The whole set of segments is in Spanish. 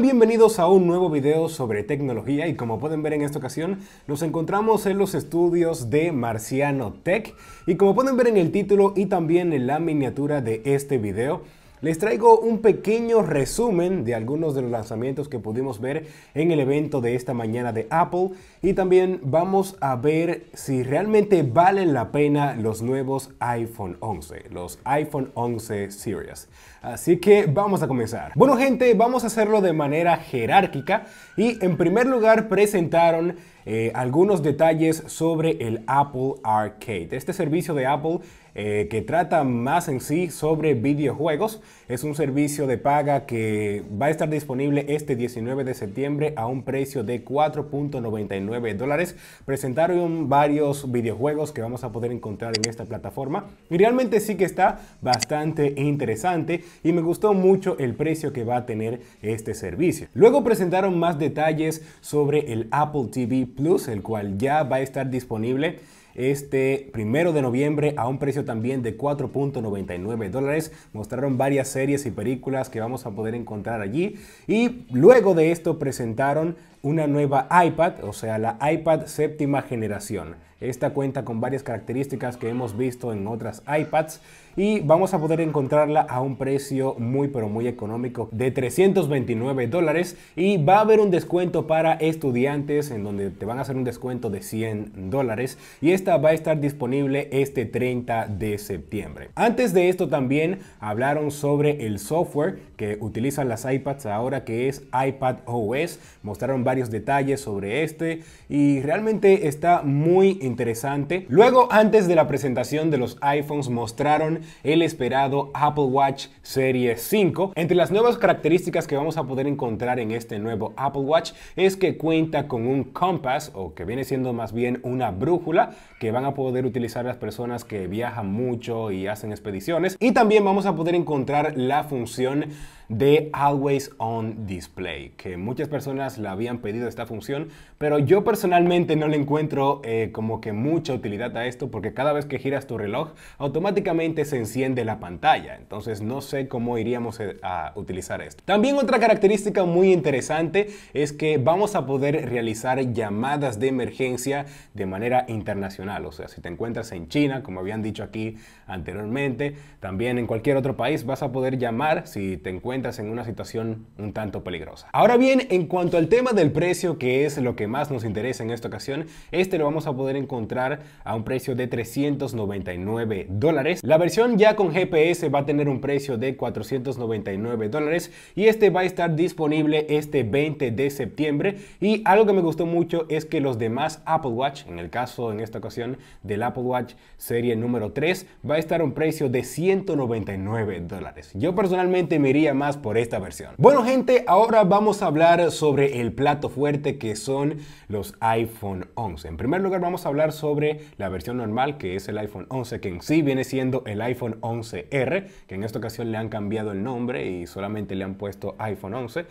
bienvenidos a un nuevo video sobre tecnología y como pueden ver en esta ocasión nos encontramos en los estudios de Marciano Tech y como pueden ver en el título y también en la miniatura de este video les traigo un pequeño resumen de algunos de los lanzamientos que pudimos ver en el evento de esta mañana de Apple y también vamos a ver si realmente valen la pena los nuevos iPhone 11, los iPhone 11 Series. Así que vamos a comenzar. Bueno gente, vamos a hacerlo de manera jerárquica y en primer lugar presentaron eh, algunos detalles sobre el Apple Arcade. Este servicio de Apple eh, que trata más en sí sobre videojuegos. Es un servicio de paga que va a estar disponible este 19 de septiembre a un precio de 4.99 dólares. Presentaron varios videojuegos que vamos a poder encontrar en esta plataforma y realmente sí que está bastante interesante y me gustó mucho el precio que va a tener este servicio. Luego presentaron más detalles sobre el Apple TV Plus, el cual ya va a estar disponible este primero de noviembre a un precio también de 4.99 dólares. Mostraron varias series y películas que vamos a poder encontrar allí. Y luego de esto presentaron una nueva iPad, o sea, la iPad séptima generación. Esta cuenta con varias características que hemos visto en otras iPads y vamos a poder encontrarla a un precio muy pero muy económico de 329 dólares y va a haber un descuento para estudiantes en donde te van a hacer un descuento de 100 dólares y esta va a estar disponible este 30 de septiembre. Antes de esto también hablaron sobre el software que utilizan las iPads ahora que es iPad OS, mostraron varios detalles sobre este y realmente está muy interesante. Luego antes de la presentación de los iPhones mostraron el esperado Apple Watch Series 5. Entre las nuevas características que vamos a poder encontrar en este nuevo Apple Watch es que cuenta con un compass o que viene siendo más bien una brújula que van a poder utilizar las personas que viajan mucho y hacen expediciones. Y también vamos a poder encontrar la función de Always On Display, que muchas personas la habían pedido esta función, pero yo personalmente no le encuentro eh, como que mucha utilidad a esto porque cada vez que giras tu reloj automáticamente se enciende la pantalla. Entonces no sé cómo iríamos eh, a utilizar esto. También otra característica muy interesante es que vamos a poder realizar llamadas de emergencia de manera internacional. O sea, si te encuentras en China, como habían dicho aquí anteriormente, también en cualquier otro país vas a poder llamar si te encuentras en una situación un tanto peligrosa. Ahora bien, en cuanto al tema del precio, que es lo que más nos interesa en esta ocasión, este lo vamos a poder encontrar a un precio de 399 dólares. La versión ya con GPS va a tener un precio de 499 dólares y este va a estar disponible este 20 de septiembre. Y algo que me gustó mucho es que los demás Apple Watch, en el caso en esta ocasión del Apple Watch serie número 3, va a estar a un precio de 199 dólares. Yo personalmente me iría más por esta versión. Bueno gente, ahora vamos a hablar sobre el plato fuerte que son los iPhone 11. En primer lugar vamos a hablar sobre la versión normal que es el iPhone 11 que en sí viene siendo el iPhone iPhone 11R, que en esta ocasión le han cambiado el nombre y solamente le han puesto iPhone 11.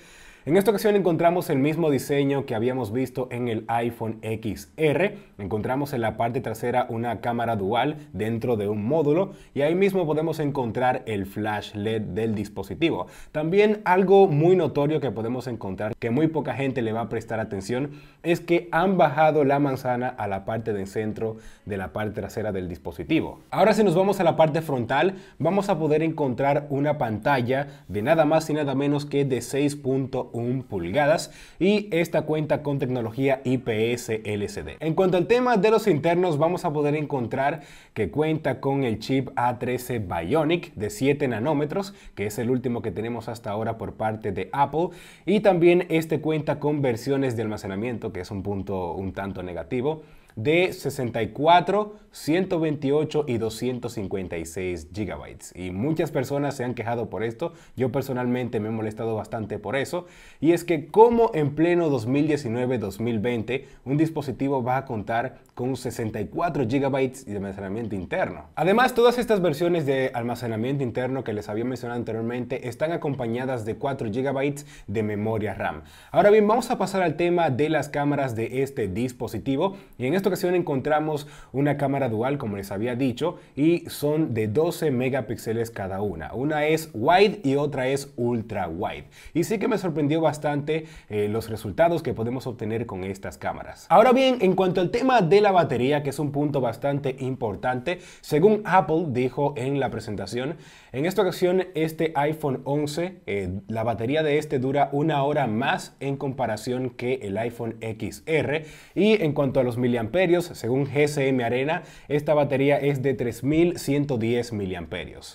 En esta ocasión encontramos el mismo diseño que habíamos visto en el iPhone XR. Encontramos en la parte trasera una cámara dual dentro de un módulo y ahí mismo podemos encontrar el flash LED del dispositivo. También algo muy notorio que podemos encontrar que muy poca gente le va a prestar atención es que han bajado la manzana a la parte del centro de la parte trasera del dispositivo. Ahora si nos vamos a la parte frontal vamos a poder encontrar una pantalla de nada más y nada menos que de 6.1 pulgadas y esta cuenta con tecnología IPS LCD. En cuanto al tema de los internos, vamos a poder encontrar que cuenta con el chip A13 Bionic de 7 nanómetros, que es el último que tenemos hasta ahora por parte de Apple, y también este cuenta con versiones de almacenamiento, que es un punto un tanto negativo, de 64 128 y 256 GB. Y muchas personas se han quejado por esto. Yo personalmente me he molestado bastante por eso. Y es que como en pleno 2019-2020 un dispositivo va a contar con 64 GB de almacenamiento interno. Además, todas estas versiones de almacenamiento interno que les había mencionado anteriormente están acompañadas de 4 GB de memoria RAM. Ahora bien, vamos a pasar al tema de las cámaras de este dispositivo. Y en esta ocasión encontramos una cámara dual como les había dicho, y son de 12 megapíxeles cada una. Una es wide y otra es ultra wide. Y sí que me sorprendió bastante eh, los resultados que podemos obtener con estas cámaras. Ahora bien, en cuanto al tema de la batería, que es un punto bastante importante, según Apple dijo en la presentación, en esta ocasión este iPhone 11, eh, la batería de este dura una hora más en comparación que el iPhone XR. Y en cuanto a los miliamperios, según GSM Arena, esta batería es de 3110 mAh.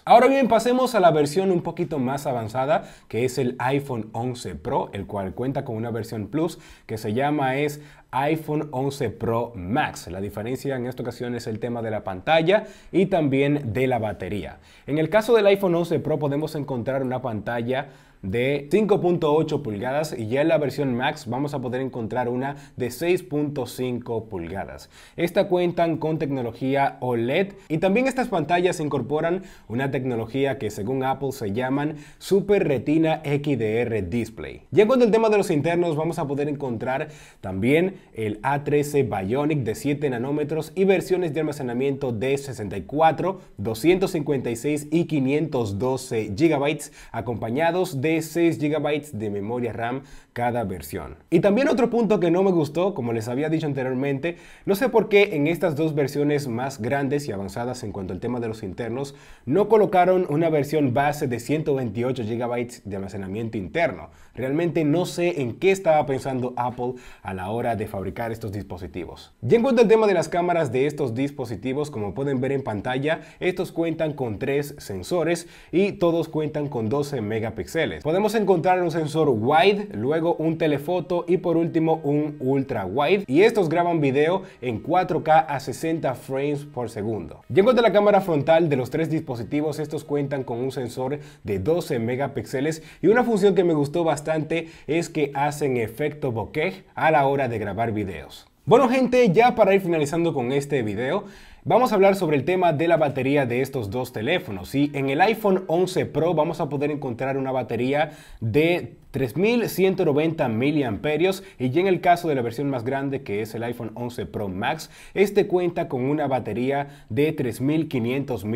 Ahora bien, pasemos a la versión un poquito más avanzada, que es el iPhone 11 Pro, el cual cuenta con una versión Plus que se llama es iPhone 11 Pro Max. La diferencia en esta ocasión es el tema de la pantalla y también de la batería. En el caso del iPhone 11 Pro podemos encontrar una pantalla de 5.8 pulgadas y ya en la versión Max vamos a poder encontrar una de 6.5 pulgadas. Esta cuentan con tecnología OLED y también estas pantallas incorporan una tecnología que según Apple se llaman Super Retina XDR Display. Ya con el tema de los internos vamos a poder encontrar también el A13 Bionic de 7 nanómetros y versiones de almacenamiento de 64, 256 y 512 GB acompañados de 6 GB de memoria RAM cada versión. Y también otro punto que no me gustó, como les había dicho anteriormente, no sé por qué en estas dos versiones más grandes y avanzadas en cuanto al tema de los internos, no colocaron una versión base de 128 GB de almacenamiento interno. Realmente no sé en qué estaba pensando Apple a la hora de fabricar estos dispositivos. Y en cuanto al tema de las cámaras de estos dispositivos, como pueden ver en pantalla, estos cuentan con tres sensores y todos cuentan con 12 megapíxeles. Podemos encontrar un sensor wide, luego un telefoto y por último un ultra wide y estos graban video en 4K a 60 frames por segundo. Y de a la cámara frontal de los tres dispositivos, estos cuentan con un sensor de 12 megapíxeles y una función que me gustó bastante es que hacen efecto bokeh a la hora de grabar videos. Bueno gente, ya para ir finalizando con este video, Vamos a hablar sobre el tema de la batería de estos dos teléfonos. Y en el iPhone 11 Pro vamos a poder encontrar una batería de 3190 mAh y ya en el caso de la versión más grande que es el iPhone 11 Pro Max, este cuenta con una batería de 3500 mAh.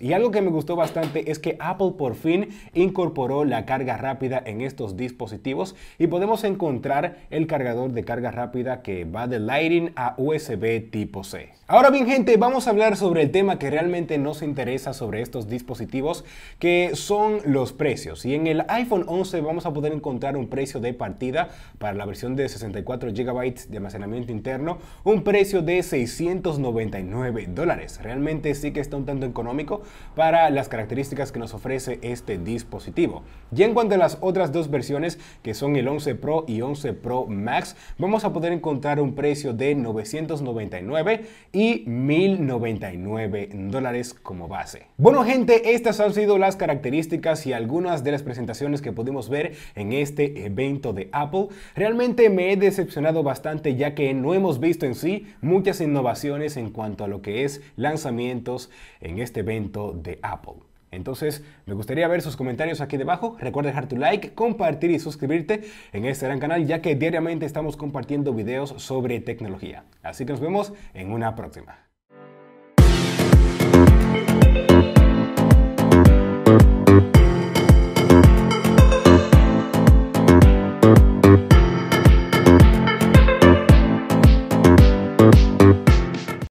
Y algo que me gustó bastante es que Apple por fin incorporó la carga rápida en estos dispositivos y podemos encontrar el cargador de carga rápida que va de Lighting a USB tipo C. Ahora bien gente, vamos a hablar sobre el tema que realmente nos interesa sobre estos dispositivos que son los precios. Y en el iPhone 11 vamos a a poder encontrar un precio de partida para la versión de 64 GB de almacenamiento interno, un precio de 699 dólares. Realmente sí que está un tanto económico para las características que nos ofrece este dispositivo. Y en cuanto a las otras dos versiones, que son el 11 Pro y 11 Pro Max, vamos a poder encontrar un precio de 999 y 1099 dólares como base. Bueno gente, estas han sido las características y algunas de las presentaciones que pudimos ver en este evento de Apple. Realmente me he decepcionado bastante ya que no hemos visto en sí muchas innovaciones en cuanto a lo que es lanzamientos en este evento de Apple. Entonces, me gustaría ver sus comentarios aquí debajo. Recuerda dejar tu like, compartir y suscribirte en este gran canal, ya que diariamente estamos compartiendo videos sobre tecnología. Así que nos vemos en una próxima.